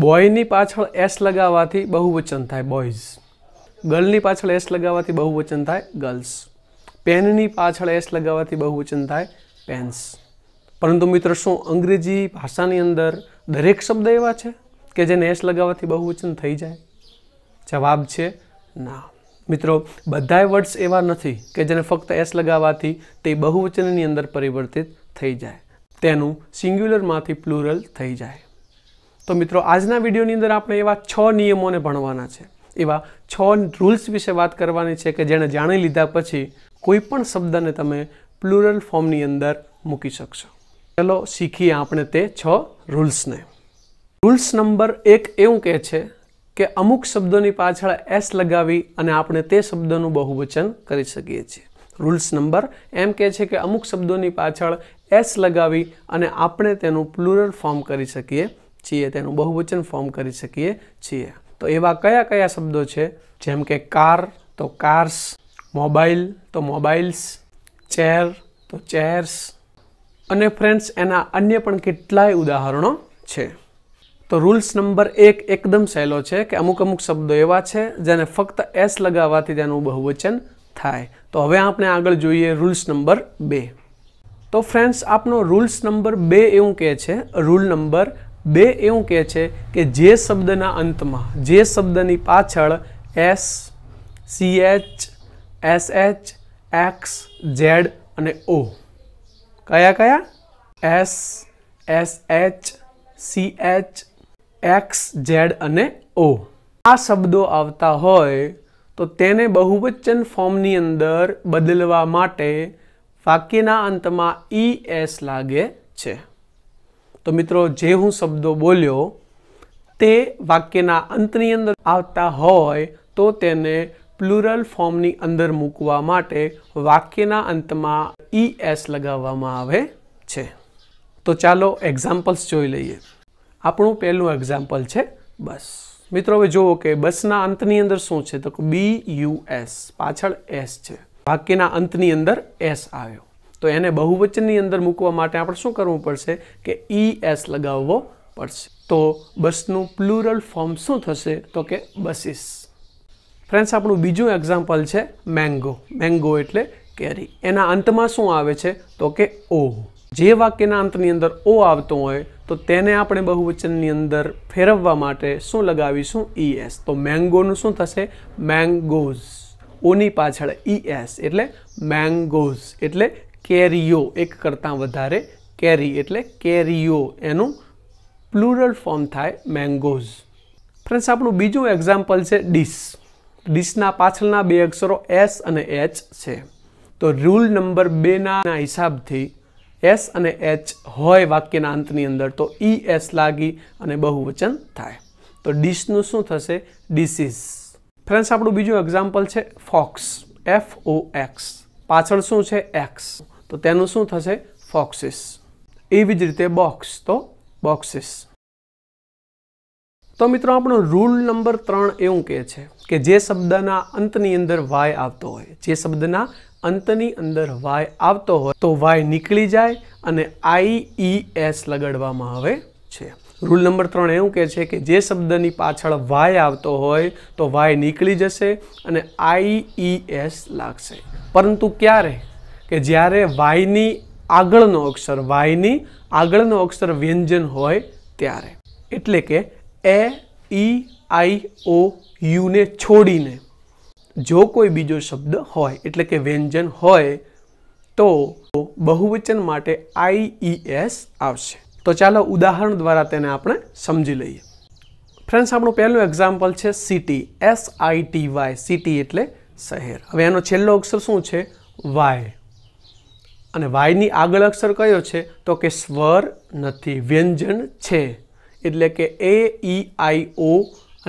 બોયની પાછળ એસ લગાવવાથી બહુવચન થાય બોયઝ ગર્લની પાછળ એસ લગાવવાથી બહુવચન થાય ગર્લ્સ પેનની પાછળ એસ લગાવવાથી બહુવચન થાય પેન્સ પરંતુ મિત્રો શું અંગ્રેજી ભાષાની અંદર દરેક શબ્દ એવા છે કે જેને એસ લગાવવાથી બહુવચન થઈ જાય જવાબ છે ના મિત્રો બધાય વર્ડ્સ એવા નથી કે જેને ફક્ત એસ લગાવવાથી તે બહુવચનની અંદર પરિવર્તિત થઈ જાય તેનું સિંગ્યુલરમાંથી પ્લુરલ થઈ જાય તો મિત્રો આજના વિડીયોની અંદર આપણે એવા છ નિયમોને ભણવાના છે એવા છ રૂલ્સ વિશે વાત કરવાની છે કે જેણે જાણી લીધા પછી કોઈપણ શબ્દને તમે પ્લુરલ ફોર્મની અંદર મૂકી શકશો ચલો શીખીએ આપણે તે છ રૂલ્સને રૂલ્સ નંબર એક એવું કહે છે કે અમુક શબ્દોની પાછળ એસ લગાવી અને આપણે તે શબ્દનું બહુવચન કરી શકીએ છીએ રૂલ્સ નંબર એમ કહે છે કે અમુક શબ્દોની પાછળ એસ લગાવી અને આપણે તેનું પ્લુરલ ફોર્મ કરી શકીએ છીએ તેનું બહુવચન ફોર્મ કરી શકીએ છીએ તો એવા કયા કયા શબ્દો છે જેમ કે કાર તો કાર્સ મોબાઈલ તો મોબાઈલ્સ ચેર તો ચેર્સ અને ફ્રેન્ડ્સ એના અન્ય પણ કેટલાય ઉદાહરણો છે તો રૂલ્સ નંબર એક એકદમ સહેલો છે કે અમુક અમુક શબ્દો એવા છે જેને ફક્ત એસ લગાવવાથી તેનું બહુવચન થાય તો હવે આપણે આગળ જોઈએ રૂલ્સ નંબર બે તો ફ્રેન્ડ્સ આપનો રૂલ્સ નંબર બે એવું કહે છે રૂલ નંબર બે એવું કહે છે કે જે શબ્દના અંતમાં જે શબ્દની પાછળ S C H S H X Z અને ઓ કયા કયા S S H C H X Z અને ઓ આ શબ્દો આવતા હોય તો તેને બહુવચન ફોર્મની અંદર બદલવા માટે વાક્યના અંતમાં ઈ એસ લાગે છે તો મિત્રો જે હું શબ્દો બોલ્યો તે વાક્યના અંતની અંદર આવતા હોય તો તેને પ્લુરલ ફોર્મની અંદર મૂકવા માટે વાક્યના અંતમાં ઈ એસ લગાવવામાં આવે છે તો ચાલો એક્ઝામ્પલ્સ જોઈ લઈએ આપણું પહેલું એક્ઝામ્પલ છે બસ મિત્રો હવે જુઓ કે બસના અંતની અંદર શું છે તો બી યુ એસ પાછળ એસ છે વાક્યના અંતની અંદર એસ આવ્યો તો એને બહુવચનની અંદર મૂકવા માટે આપણે શું કરવું પડશે કે ઈ e એસ લગાવવો પડશે તો બસનું પ્લુરલ ફોર્મ શું થશે તો કે બસીસ ફ્રેન્ડ્સ આપણું બીજું એક્ઝામ્પલ છે મેંગો મેંગો એટલે કેરી એના અંતમાં શું આવે છે તો કે ઓ જે વાક્યના અંતની અંદર ઓ આવતો હોય તો તેને આપણે બહુવચનની અંદર ફેરવવા માટે શું લગાવીશું ઈ e એસ તો મેંગોનું શું થશે મેંગોઝ ઓની પાછળ ઈ e એસ એટલે મેંગોઝ એટલે કેરીઓ એક કરતાં વધારે કેરી એટલે કેરીઓ એનું પ્લુરલ ફોર્મ થાય મેંગોઝ ફ્રેન્ડ્સ આપણું બીજું એક્ઝામ્પલ છે ડીશ ડીશના પાછળના બે અક્ષરો એસ અને એચ છે તો રૂલ નંબર બેના હિસાબથી એસ અને એચ હોય વાક્યના અંતની અંદર તો ઈ એસ લાગી અને બહુવચન થાય તો ડીશનું શું થશે ડિસીઝ ફ્રેન્ડ્સ આપણું બીજું એક્ઝામ્પલ છે ફોક્સ એફ ઓ એક્સ પાછળ શું છે એક્સ તો તેનું શું થશે ફોક્સિસ એવી જ રીતે બોક્સ તો બોક્સિસ તો મિત્રો આપણો રૂલ નંબર ત્રણ એવું કહે છે કે જે શબ્દના અંતની અંદર વાય આવતો હોય જે શબ્દના અંતની અંદર વાય આવતો હોય તો વાય નીકળી જાય અને આઈ e લગાડવામાં આવે છે રૂલ નંબર ત્રણ એવું કહે છે કે જે શબ્દની પાછળ વાય આવતો હોય તો વાય નીકળી જશે અને આઈ e લાગશે પરંતુ ક્યારે કે જ્યારે વાયની આગળનો અક્ષર વાયની આગળનો અક્ષર વ્યંજન હોય ત્યારે એટલે કે એ ઈ આઈ ઓ યુને છોડીને જો કોઈ બીજો શબ્દ હોય એટલે કે વ્યંજન હોય તો બહુવચન માટે આઈ એસ આવશે તો ચાલો ઉદાહરણ દ્વારા તેને આપણે સમજી લઈએ ફ્રેન્ડ્સ આપણું પહેલું એક્ઝામ્પલ છે city S I T Y city એટલે શહેર હવે એનો છેલ્લો અક્ષર શું છે વાય અને વાયની આગળ અક્ષર કયો છે તો કે સ્વર નથી વ્યંજન છે એટલે કે એ ઈ આઈ ઓ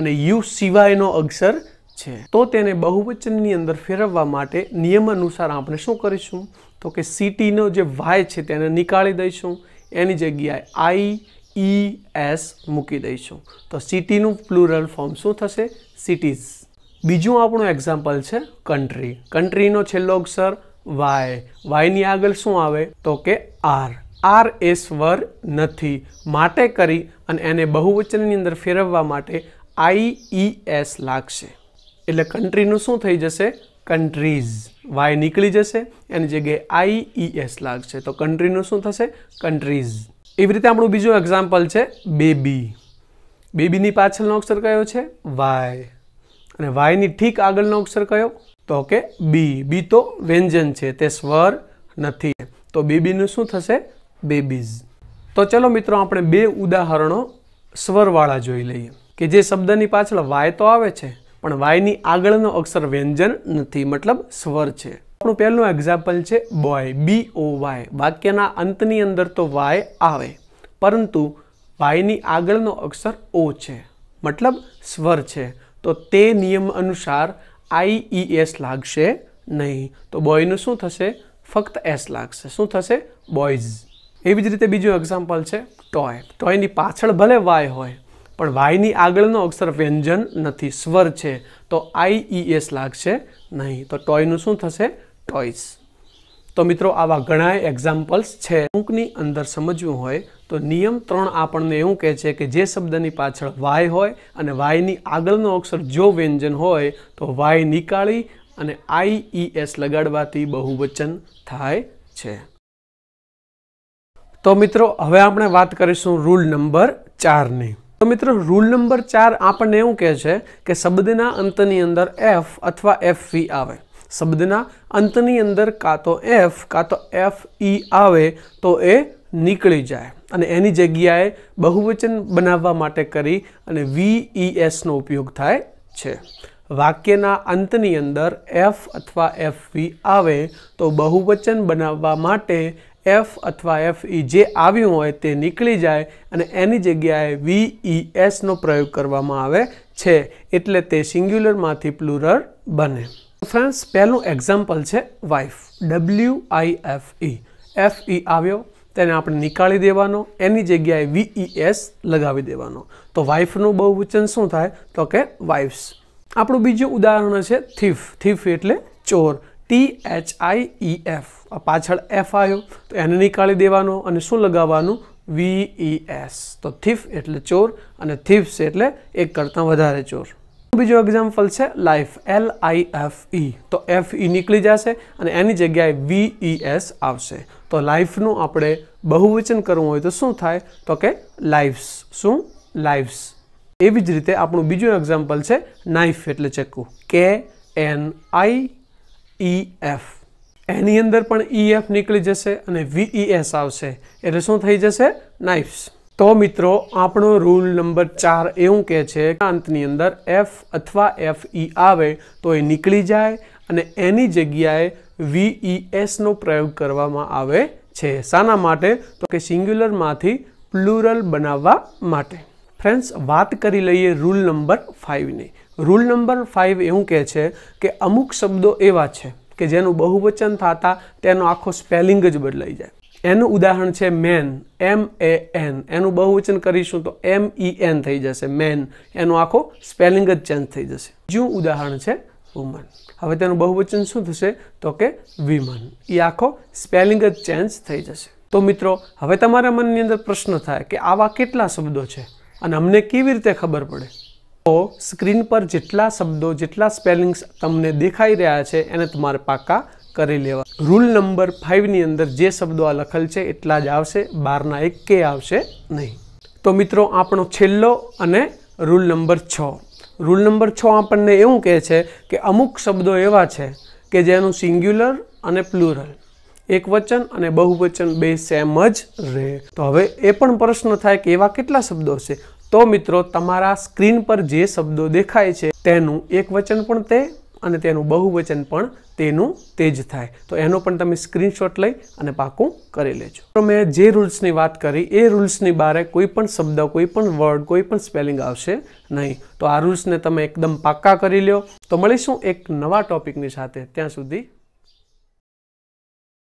અને યુ સિવાયનો અક્ષર છે તો તેને બહુવચનની અંદર ફેરવવા માટે નિયમ અનુસાર આપણે શું કરીશું તો કે સિટીનો જે વાય છે તેને નીકાળી દઈશું એની જગ્યાએ આઈ ઈ એસ મૂકી દઈશું તો સિટીનું પ્લુરલ ફોર્મ શું થશે સિટીઝ બીજું આપણું એક્ઝામ્પલ છે કન્ટ્રી કન્ટ્રીનો છેલ્લો અક્ષર વાય વાયની આગળ શું આવે તો કે આર આર એ સ્વર નથી માટે કરી અને એને બહુવચનની અંદર ફેરવવા માટે આઈ ઈ એસ લાગશે એટલે કન્ટ્રીનું શું થઈ જશે કન્ટ્રીઝ વાય નીકળી જશે એની જગ્યાએ આઈ ઈ એસ લાગશે તો કન્ટ્રીનું શું થશે કન્ટ્રીઝ એવી રીતે આપણું બીજું એક્ઝામ્પલ છે બેબી બેબીની પાછળનો અક્ષર કયો છે વાય અને વાયની ઠીક આગળનો અક્ષર કયો તો કે બી બી તો વ્યંજન છે તે સ્વર નથી તો બીબીનું શું થશે બેબીઝ તો ચલો મિત્રો આપણે બે ઉદાહરણો સ્વરવાળા જોઈ લઈએ કે જે શબ્દની પાછળ વાય તો આવે છે પણ વાયની આગળનો અક્ષર વ્યંજન નથી મતલબ સ્વર છે આપણું પહેલું એક્ઝામ્પલ છે બોય બી ઓ વાય વાક્યના અંતની અંદર તો વાય આવે પરંતુ વાયની આગળનો અક્ષર ઓ છે મતલબ સ્વર છે તો તે નિયમ અનુસાર આઈઈએસ લાગશે નહીં તો બોયનું શું થશે ફક્ત એસ લાગશે શું થશે બોયઝ એવી જ રીતે બીજું એક્ઝામ્પલ છે ટોય ટોયની પાછળ ભલે વાય હોય પણ વાયની આગળનો અક્ષર વ્યંજન નથી સ્વર છે તો આઈઈએસ લાગશે નહીં તો ટોયનું શું થશે ટોયઝ તો મિત્રો આવા ઘણા એક્ઝામ્પલ્સ છે અમુકની અંદર સમજવું હોય તો નિયમ ત્રણ આપણને એવું કહે છે કે જે શબ્દની પાછળ વાય હોય અને વાયની આગળનો અક્ષર જો વ્યંજન હોય તો વાય નીકાળી અને આઈ લગાડવાથી બહુવચન થાય છે તો મિત્રો હવે આપણે વાત કરીશું રૂલ નંબર ચારની તો મિત્રો રૂલ નંબર ચાર આપણને એવું કહે છે કે શબ્દના અંતની અંદર એફ અથવા એફ વી આવે શબ્દના અંતની અંદર કાં તો એફ કાં તો એફ ઈ e આવે તો એ નીકળી જાય અને એની જગ્યાએ બહુવચન બનાવવા માટે કરી અને વીઈએસનો e ઉપયોગ થાય છે વાક્યના અંતની અંદર એફ અથવા એફ વી આવે તો બહુવચન બનાવવા માટે એફ અથવા એફ ઈ e જે આવ્યું હોય તે નીકળી જાય અને એની જગ્યાએ વીઈએસનો e પ્રયોગ કરવામાં આવે છે એટલે તે સિંગ્યુલરમાંથી પ્લુરર બને ફ્રેન્ડ્સ પહેલું એક્ઝામ્પલ છે wife W I F E F E આવ્યો તેને આપણે નીકાળી દેવાનો એની જગ્યાએ એસ e લગાવી દેવાનો તો વાઇફનું બહુવચન શું થાય તો કે વાઇફ્સ આપણું બીજું ઉદાહરણ છે થીફ થીફ એટલે ચોર T H I E F પાછળ એફ આવ્યો તો એને નીકાળી દેવાનો અને શું લગાવવાનું વીઈએસ e તો થીફ એટલે ચોર અને થીફ્સ એટલે એક કરતાં વધારે ચોર બીજો એક્ઝામ્પલ છે life L I F E તો એફ ઈ e નીકળી જશે અને એની જગ્યાએ વી ઈ એસ આવશે તો લાઈફનું આપણે બહુવચન કરવું હોય તો શું થાય તો કે લાઈફ્સ શું લાઈફ્સ એવી જ રીતે આપણું બીજું એક્ઝામ્પલ છે નાઈફ એટલે ચક્કુ કે એન આઈ ઈ એફ એની અંદર પણ ઈ e એફ નીકળી જશે અને વી ઇ એસ આવશે એટલે શું થઈ જશે નાઇફ્સ તો મિત્રો આપણો રૂલ નંબર ચાર એવું કહે છે અંતની અંદર એફ અથવા એફ ઈ e આવે તો એ નીકળી જાય અને એની જગ્યાએ વીઈએસનો e પ્રયોગ કરવામાં આવે છે શાના માટે તો કે સિંગ્યુલરમાંથી પ્લુરલ બનાવવા માટે ફ્રેન્ડ્સ વાત કરી લઈએ રૂલ નંબર ફાઇવની રૂલ નંબર ફાઇવ એવું કહે છે કે અમુક શબ્દો એવા છે કે જેનું બહુવચન થતા તેનો આખો સ્પેલિંગ જ બદલાઈ જાય એનું ઉદાહરણ છે મેન એમ એ એન એનું બહુવચન કરીશું તો એમ ઈ એન થઈ જશે મેન એનું આખો સ્પેલિંગ જ ચેન્જ થઈ જશે બીજું ઉદાહરણ છે વુમન હવે તેનું બહુવચન શું થશે તો કે વિમન એ આખો સ્પેલિંગ જ ચેન્જ થઈ જશે તો મિત્રો હવે તમારા મનની અંદર પ્રશ્ન થાય કે આવા કેટલા શબ્દો છે અને અમને કેવી રીતે ખબર પડે તો સ્ક્રીન પર જેટલા શબ્દો જેટલા સ્પેલિંગ્સ તમને દેખાઈ રહ્યા છે એને તમારે પાકા કરી લેવા રૂલ નંબર ફાઇવની અંદર જે શબ્દો આ લખેલ છે એટલા જ આવશે બારના એક કે આવશે નહીં તો મિત્રો આપણો છેલ્લો અને રૂલ નંબર છ રૂલ નંબર છ આપણને એવું કહે છે કે અમુક શબ્દો એવા છે કે જેનું સિંગ્યુલર અને પ્લુરલ એક વચન અને બહુવચન બે સેમ જ રહે તો હવે એ પણ પ્રશ્ન થાય કે એવા કેટલા શબ્દો છે તો મિત્રો તમારા સ્ક્રીન પર જે શબ્દો દેખાય છે તેનું એક વચન પણ તે અને તેનું બહુવચન પણ તેનું તેજ થાય તો એનો પણ તમે સ્ક્રીનશોટ લઈ અને પાકું કરી લેજો તો મેં જે રૂલ્સની વાત કરી એ રૂલ્સની બારે કોઈ પણ શબ્દ કોઈ પણ વર્ડ કોઈ પણ સ્પેલિંગ આવશે નહીં તો આ રૂલ્સને તમે એકદમ પાક્કા કરી લો તો મળીશું એક નવા ટોપિકની સાથે ત્યાં સુધી